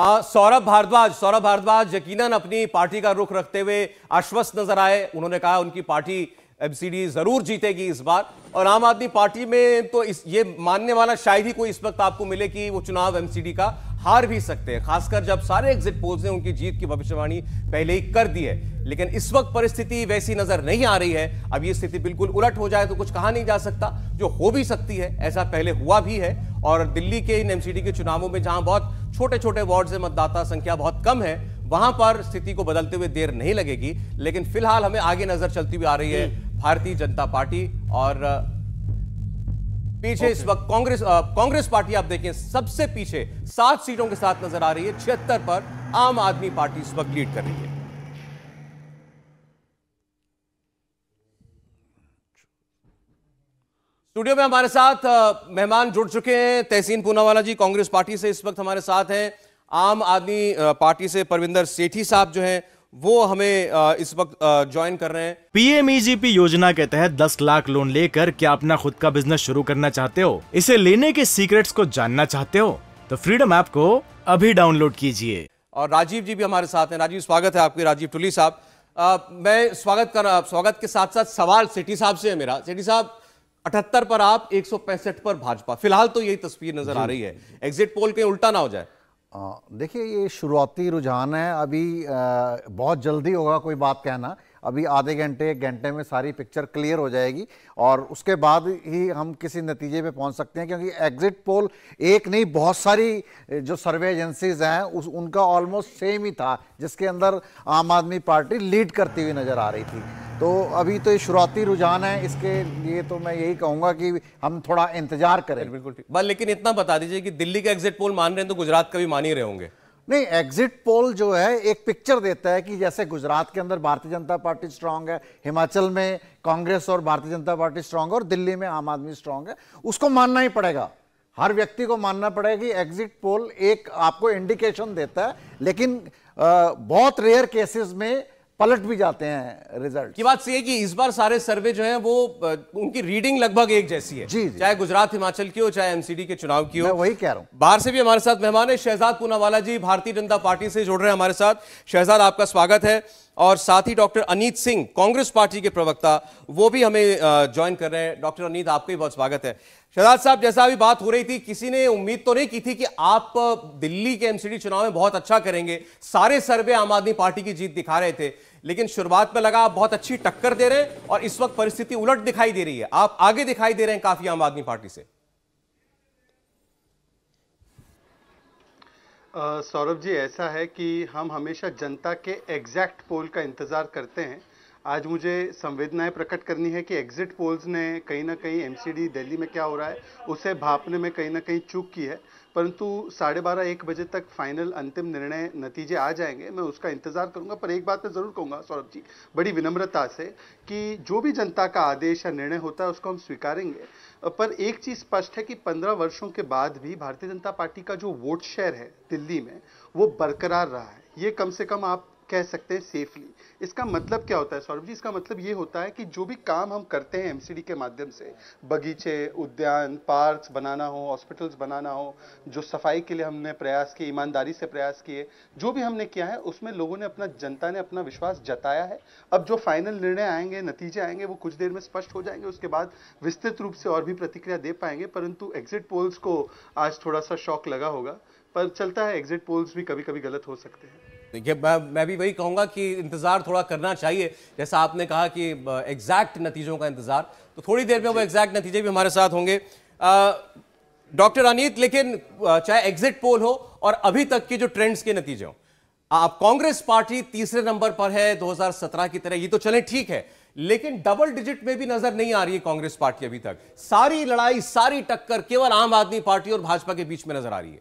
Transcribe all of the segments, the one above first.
सौरभ भारद्वाज सौरभ भारद्वाज यकीनन अपनी पार्टी का रुख रखते हुए आश्वस्त नजर आए उन्होंने कहा उनकी पार्टी एमसीडी जरूर जीतेगी इस बार और आम आदमी पार्टी में तो इस ये मानने वाला शायद ही कोई इस वक्त आपको मिले कि वो चुनाव एमसीडी का हार भी सकते हैं खासकर जब सारे एग्जिट पोल्स ने उनकी जीत की भविष्यवाणी पहले ही कर दी है लेकिन इस वक्त परिस्थिति वैसी नजर नहीं आ रही है अब ये स्थिति बिल्कुल उलट हो जाए तो कुछ कहा नहीं जा सकता जो हो भी सकती है ऐसा पहले हुआ भी है और दिल्ली के इन एमसीडी के चुनावों में जहां बहुत छोटे छोटे वार्ड से मतदाता संख्या बहुत कम है वहां पर स्थिति को बदलते हुए देर नहीं लगेगी लेकिन फिलहाल हमें आगे नजर चलती हुई आ रही है भारतीय जनता पार्टी और पीछे okay. इस वक्त कांग्रेस कांग्रेस पार्टी आप देखें सबसे पीछे सात सीटों के साथ नजर आ रही है छिहत्तर पर आम आदमी पार्टी इस वक्त लीड कर रही है स्टूडियो में हमारे साथ मेहमान जुड़ चुके हैं तहसीन पूनावाला जी कांग्रेस पार्टी से इस वक्त हमारे साथ हैं आम आदमी पार्टी से परविंदर सेठी साहब जो हैं वो हमें इस वक्त ज्वाइन कर रहे हैं पीएमईजीपी e योजना के तहत 10 लाख लोन लेकर क्या अपना खुद का बिजनेस शुरू करना चाहते हो इसे लेने के सीक्रेट्स को जानना चाहते हो तो फ्रीडम ऐप को अभी डाउनलोड कीजिए और राजीव जी भी हमारे साथ हैं राजीव स्वागत है आपके राजीव टुली साहब मैं स्वागत कर स्वागत के साथ साथ सवाल सेठी साहब से है मेरा सेठी साहब अठहत्तर पर आप एक पर भाजपा फिलहाल तो यही तस्वीर नजर आ रही है एग्जिट पोल कहीं उल्टा ना हो जाए देखिए ये शुरुआती रुझान है अभी आ, बहुत जल्दी होगा कोई बात कहना अभी आधे घंटे एक घंटे में सारी पिक्चर क्लियर हो जाएगी और उसके बाद ही हम किसी नतीजे पे पहुंच सकते हैं क्योंकि एग्जिट पोल एक नहीं बहुत सारी जो सर्वे एजेंसीज हैं उस उनका ऑलमोस्ट सेम ही था जिसके अंदर आम आदमी पार्टी लीड करती हुई नज़र आ रही थी तो अभी तो ये शुरुआती रुझान है इसके लिए तो मैं यही कहूंगा कि हम थोड़ा इंतजार करें बिल्कुल ठीक बस लेकिन इतना बता दीजिए कि दिल्ली का एग्जिट पोल मान रहे हैं तो गुजरात का भी मान ही रहे होंगे नहीं एग्जिट पोल जो है एक पिक्चर देता है कि जैसे गुजरात के अंदर भारतीय जनता पार्टी स्ट्रांग है हिमाचल में कांग्रेस और भारतीय जनता पार्टी स्ट्रांग है और दिल्ली में आम आदमी स्ट्रांग है उसको मानना ही पड़ेगा हर व्यक्ति को मानना पड़ेगा कि एग्जिट पोल एक आपको इंडिकेशन देता है लेकिन आ, बहुत रेयर केसेस में पलट भी जाते हैं रिजल्ट की बात ये कि इस बार सारे सर्वे जो हैं वो उनकी रीडिंग लगभग एक जैसी है जी, जी। चाहे गुजरात हिमाचल की हो चाहे एमसीडी के चुनाव की हो मैं वही कह रहा हूँ बाहर से भी हमारे साथ मेहमान है शहजाद पूनावाला जी भारतीय जनता पार्टी से जुड़ रहे हैं हमारे साथ शहजाद आपका स्वागत है और साथ ही डॉक्टर अनीत सिंह कांग्रेस पार्टी के प्रवक्ता वो भी हमें ज्वाइन कर रहे हैं डॉक्टर अनीत आपका भी बहुत स्वागत है शहजाद साहब जैसा अभी बात हो रही थी किसी ने उम्मीद तो नहीं की थी कि आप दिल्ली के एमसीडी चुनाव में बहुत अच्छा करेंगे सारे सर्वे आम आदमी पार्टी की जीत दिखा रहे थे लेकिन शुरुआत में लगा आप बहुत अच्छी टक्कर दे रहे हैं और इस वक्त परिस्थिति उलट दिखाई दे रही है आप आगे दिखाई दे रहे हैं काफी आम आदमी पार्टी से सौरभ जी ऐसा है कि हम हमेशा जनता के एग्जैक्ट पोल का इंतज़ार करते हैं आज मुझे संवेदनाएं प्रकट करनी है कि एग्जिट पोल्स ने कहीं ना कहीं एमसीडी दिल्ली में क्या हो रहा है उसे भापने में कहीं ना कहीं चूक की है परंतु साढ़े बारह एक बजे तक फाइनल अंतिम निर्णय नतीजे आ जाएंगे मैं उसका इंतजार करूंगा पर एक बात मैं ज़रूर कहूंगा सौरभ जी बड़ी विनम्रता से कि जो भी जनता का आदेश या निर्णय होता है उसको हम स्वीकारेंगे पर एक चीज़ स्पष्ट है कि पंद्रह वर्षों के बाद भी भारतीय जनता पार्टी का जो वोट शेयर है दिल्ली में वो बरकरार रहा है ये कम से कम आप कह सकते हैं सेफली इसका मतलब क्या होता है सौरभ जी इसका मतलब ये होता है कि जो भी काम हम करते हैं एमसीडी के माध्यम से बगीचे उद्यान पार्क्स बनाना हो हॉस्पिटल्स बनाना हो जो सफाई के लिए हमने प्रयास किए ईमानदारी से प्रयास किए जो भी हमने किया है उसमें लोगों ने अपना जनता ने अपना विश्वास जताया है अब जो फाइनल निर्णय आएंगे नतीजे आएंगे वो कुछ देर में स्पष्ट हो जाएंगे उसके बाद विस्तृत रूप से और भी प्रतिक्रिया दे पाएंगे परंतु एग्जिट पोल्स को आज थोड़ा सा शौक लगा होगा पर चलता है एग्जिट पोल्स भी कभी कभी गलत हो सकते हैं देखिए मैं मैं भी वही कहूँगा कि इंतज़ार थोड़ा करना चाहिए जैसा आपने कहा कि एग्जैक्ट नतीजों का इंतज़ार तो थोड़ी देर में वो एग्जैक्ट नतीजे भी हमारे साथ होंगे डॉक्टर अनीत लेकिन चाहे एग्जिट पोल हो और अभी तक के जो ट्रेंड्स के नतीजे हों आप कांग्रेस पार्टी तीसरे नंबर पर है 2017 की तरह ये तो चले ठीक है लेकिन डबल डिजिट में भी नजर नहीं आ रही है कांग्रेस पार्टी अभी तक सारी लड़ाई सारी टक्कर केवल आम आदमी पार्टी और भाजपा के बीच में नजर आ रही है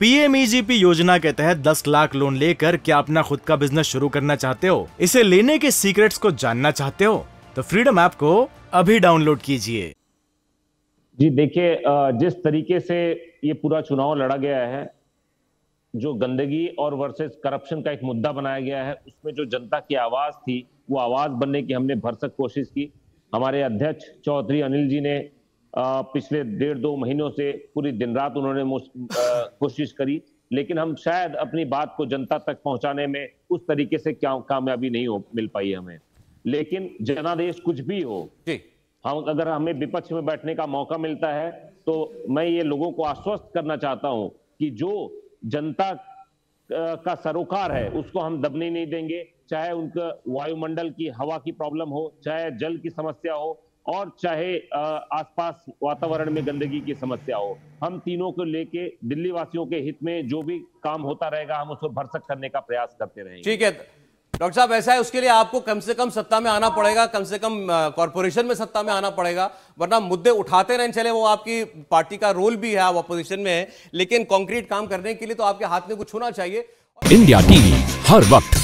पीएमईजीपी e योजना के तहत 10 लाख लोन लेकर क्या अपना खुद का बिजनेस शुरू करना चाहते हो इसे लेने के सीक्रेट्स को जानना चाहते हो तो फ्रीडम ऐप को अभी डाउनलोड कीजिए जी देखिए जिस तरीके से ये पूरा चुनाव लड़ा गया है जो गंदगी और वर्सेस करप्शन का एक मुद्दा बनाया गया है उसमें जो जनता की आवाज थी वो आवाज बनने की हमने भरसक कोशिश की हमारे अध्यक्ष चौधरी अनिल जी ने पिछले डेढ़ दो महीनों से पूरी दिन रात उन्होंने कोशिश करी लेकिन हम शायद अपनी बात को जनता तक पहुंचाने में उस तरीके से क्या कामयाबी नहीं हो मिल पाई हमें लेकिन जनादेश कुछ भी हो हम अगर हमें विपक्ष में बैठने का मौका मिलता है तो मैं ये लोगों को आश्वस्त करना चाहता हूं कि जो जनता का सरोकार है उसको हम दबने नहीं देंगे चाहे उनका वायुमंडल की हवा की प्रॉब्लम हो चाहे जल की समस्या हो और चाहे आसपास वातावरण में गंदगी की समस्या हो हम तीनों को लेके दिल्ली वासियों के हित में जो भी काम होता रहेगा हम उसको भरसक करने का प्रयास करते रहेंगे ठीक है डॉक्टर साहब ऐसा है उसके लिए आपको कम से कम सत्ता में आना पड़ेगा कम से कम कॉरपोरेशन में सत्ता में आना पड़ेगा वरना मुद्दे उठाते रहें चले वो आपकी पार्टी का रोल भी है आप अपोजिशन में है लेकिन कॉन्क्रीट काम करने के लिए तो आपके हाथ में कुछ होना चाहिए इंडिया टीवी हर वक्त